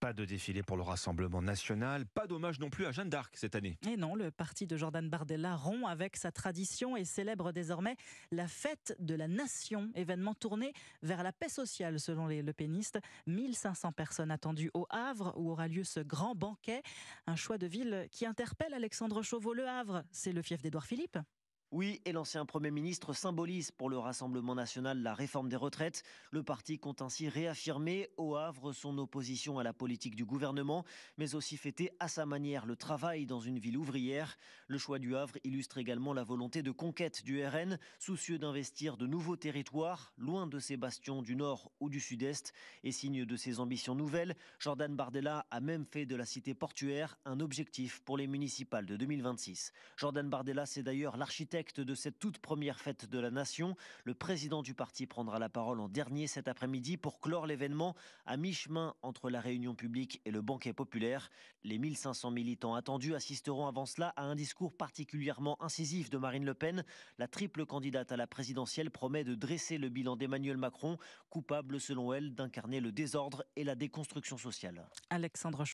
Pas de défilé pour le Rassemblement national, pas d'hommage non plus à Jeanne d'Arc cette année. Et non, le parti de Jordan Bardella rompt avec sa tradition et célèbre désormais la fête de la nation, événement tourné vers la paix sociale selon les lepénistes. 1500 personnes attendues au Havre où aura lieu ce grand banquet. Un choix de ville qui interpelle Alexandre Chauveau-Le Havre. C'est le fief d'Edouard Philippe. Oui, et l'ancien Premier ministre symbolise pour le Rassemblement national la réforme des retraites. Le parti compte ainsi réaffirmer au Havre son opposition à la politique du gouvernement, mais aussi fêter à sa manière le travail dans une ville ouvrière. Le choix du Havre illustre également la volonté de conquête du RN, soucieux d'investir de nouveaux territoires, loin de ses bastions du nord ou du sud-est, et signe de ses ambitions nouvelles. Jordan Bardella a même fait de la cité portuaire un objectif pour les municipales de 2026. Jordan Bardella, c'est d'ailleurs l'architecte de cette toute première fête de la nation. Le président du parti prendra la parole en dernier cet après-midi pour clore l'événement à mi-chemin entre la réunion publique et le banquet populaire. Les 1500 militants attendus assisteront avant cela à un discours particulièrement incisif de Marine Le Pen. La triple candidate à la présidentielle promet de dresser le bilan d'Emmanuel Macron, coupable selon elle d'incarner le désordre et la déconstruction sociale. Alexandre